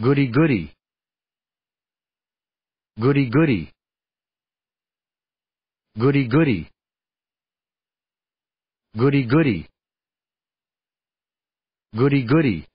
Goody goody. Goody goody. Goody goody. Goody goody. Goody goody.